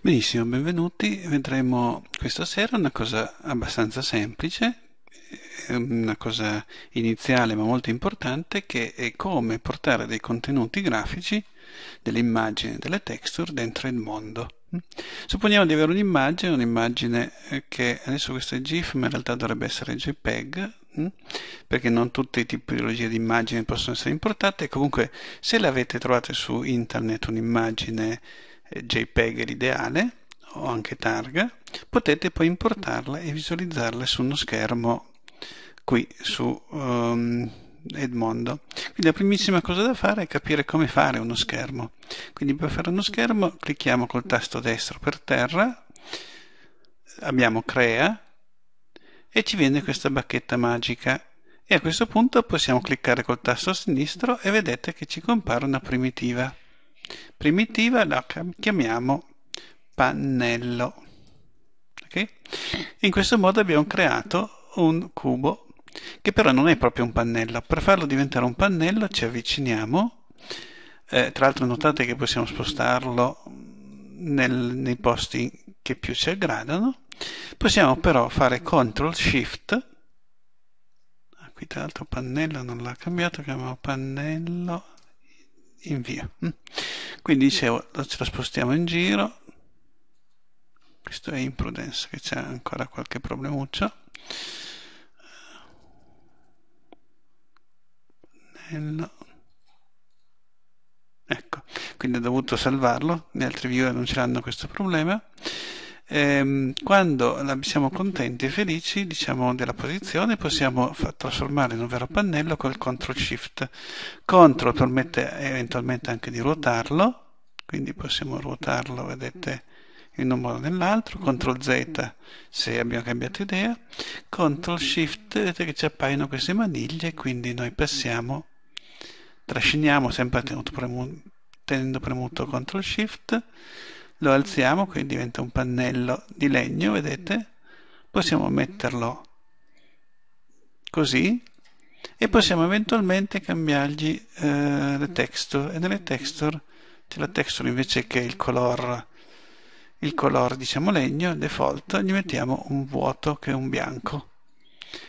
Benissimo, benvenuti. Vedremo questa sera una cosa abbastanza semplice, una cosa iniziale ma molto importante, che è come portare dei contenuti grafici, delle immagini, delle texture dentro il mondo. Supponiamo di avere un'immagine, un'immagine eh, che adesso questo è GIF, ma in realtà dovrebbe essere JPEG, mm? perché non tutte le tipologie di immagini possono essere importate. Comunque, se l'avete trovata su internet un'immagine JPEG è l'ideale, o anche targa, potete poi importarla e visualizzarla su uno schermo qui su um, Edmondo. Quindi la primissima cosa da fare è capire come fare uno schermo. Quindi per fare uno schermo clicchiamo col tasto destro per terra, abbiamo crea e ci viene questa bacchetta magica e a questo punto possiamo cliccare col tasto sinistro e vedete che ci compare una primitiva primitiva la chiamiamo pannello. Okay? In questo modo abbiamo creato un cubo che però non è proprio un pannello. Per farlo diventare un pannello ci avviciniamo, eh, tra l'altro notate che possiamo spostarlo nel, nei posti che più ci aggradano, possiamo però fare CTRL SHIFT, ah, qui tra l'altro pannello non l'ha cambiato, chiamiamo pannello invio. Mm quindi dicevo ce la spostiamo in giro questo è imprudence che c'è ancora qualche problemuccia Nella... ecco quindi ho dovuto salvarlo gli altri viewer non ce l'hanno questo problema ehm, quando siamo contenti e felici diciamo, della posizione possiamo fa- trasformare in un vero pannello col CTRL SHIFT. CTRL permette eventualmente anche di ruotarlo, quindi possiamo ruotarlo, vedete, in un modo o nell'altro, CTRL Z se abbiamo cambiato idea, CTRL SHIFT, vedete che ci appaiono queste maniglie, quindi noi passiamo, trasciniamo sempre tenendo premuto CTRL SHIFT, lo alziamo quindi diventa un pannello di legno vedete possiamo metterlo così e possiamo eventualmente cambiargli eh, le texture e nelle texture c'è la texture invece che il color il color diciamo legno default gli mettiamo un vuoto che è un bianco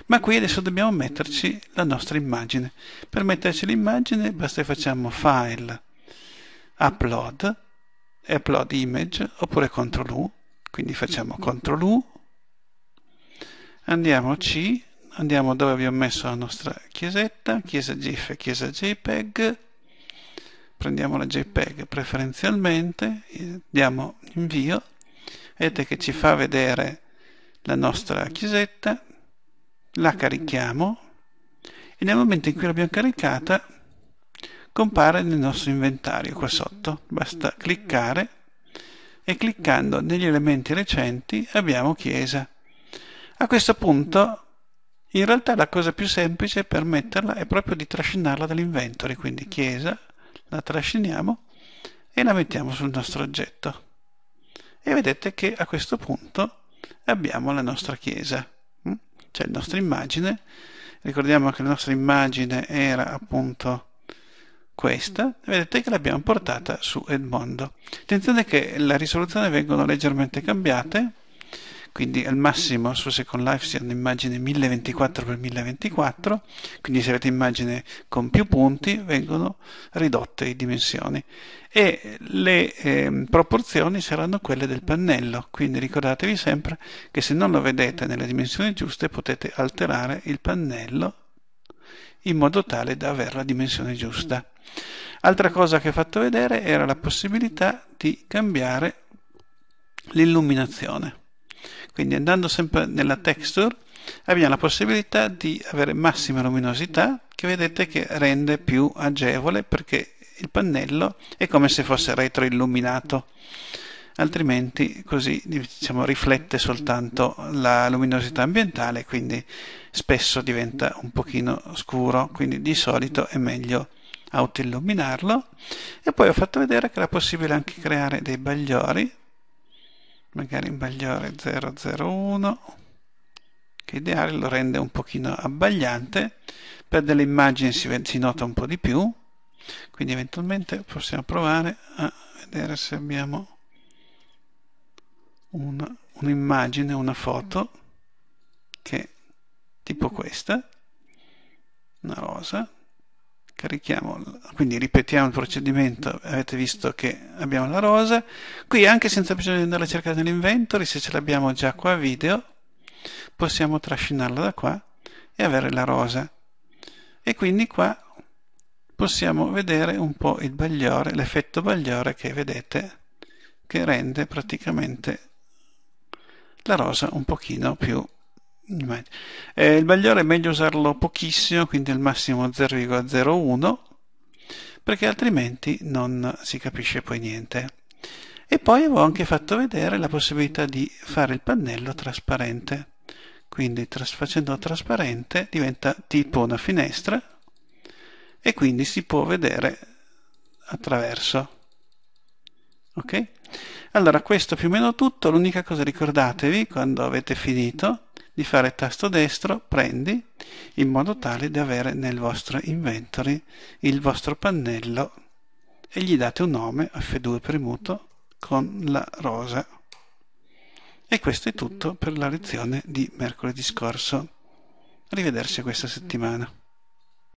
ma qui adesso dobbiamo metterci la nostra immagine per metterci l'immagine basta che facciamo file upload e upload image oppure CTRL U quindi facciamo mm-hmm. CTRL U andiamo C andiamo dove abbiamo messo la nostra chiesetta chiesa GIF e chiesa JPEG prendiamo la JPEG preferenzialmente eh, diamo invio vedete che ci fa vedere la nostra chiesetta la carichiamo e nel momento in cui l'abbiamo caricata compare nel nostro inventario qua sotto. Basta cliccare e cliccando negli elementi recenti abbiamo chiesa. A questo punto in realtà la cosa più semplice per metterla è proprio di trascinarla dall'inventory, quindi chiesa, la trasciniamo e la mettiamo sul nostro oggetto. E vedete che a questo punto abbiamo la nostra chiesa, mm? c'è la nostra immagine. Ricordiamo che la nostra immagine era appunto questa, vedete che l'abbiamo portata su Edmondo. Attenzione che la risoluzione vengono leggermente cambiate, quindi al massimo su Second Life siano immagini 1024x1024, quindi se avete immagini con più punti vengono ridotte le dimensioni e le eh, proporzioni saranno quelle del pannello, quindi ricordatevi sempre che se non lo vedete nelle dimensioni giuste potete alterare il pannello in modo tale da avere la dimensione giusta. Altra cosa che ho fatto vedere era la possibilità di cambiare l'illuminazione. Quindi andando sempre nella texture abbiamo la possibilità di avere massima luminosità che vedete che rende più agevole perché il pannello è come se fosse retroilluminato altrimenti così diciamo, riflette soltanto la luminosità ambientale, quindi spesso diventa un pochino scuro, quindi di solito è meglio autoilluminarlo e poi ho fatto vedere che era possibile anche creare dei bagliori magari un bagliore 001 che ideale lo rende un pochino abbagliante per delle immagini si, si nota un po' di più quindi eventualmente possiamo provare a vedere se abbiamo un, un'immagine, una foto che tipo questa, una rosa, carichiamo, quindi ripetiamo il procedimento, avete visto che abbiamo la rosa, qui anche senza bisogno di andare a cercare nell'inventory, se ce l'abbiamo già qua a video, possiamo trascinarla da qua e avere la rosa. E quindi qua possiamo vedere un po' il bagliore, l'effetto bagliore che vedete, che rende praticamente la rosa un pochino più eh, il bagliore è meglio usarlo pochissimo quindi al massimo 0,01 perché altrimenti non si capisce poi niente e poi avevo anche fatto vedere la possibilità di fare il pannello trasparente quindi tras- facendolo trasparente diventa tipo una finestra e quindi si può vedere attraverso ok allora, questo più o meno tutto, l'unica cosa ricordatevi quando avete finito di fare tasto destro, prendi, in modo tale di avere nel vostro inventory il vostro pannello e gli date un nome F2 premuto con la rosa. E questo è tutto per la lezione di mercoledì scorso. Arrivederci questa settimana.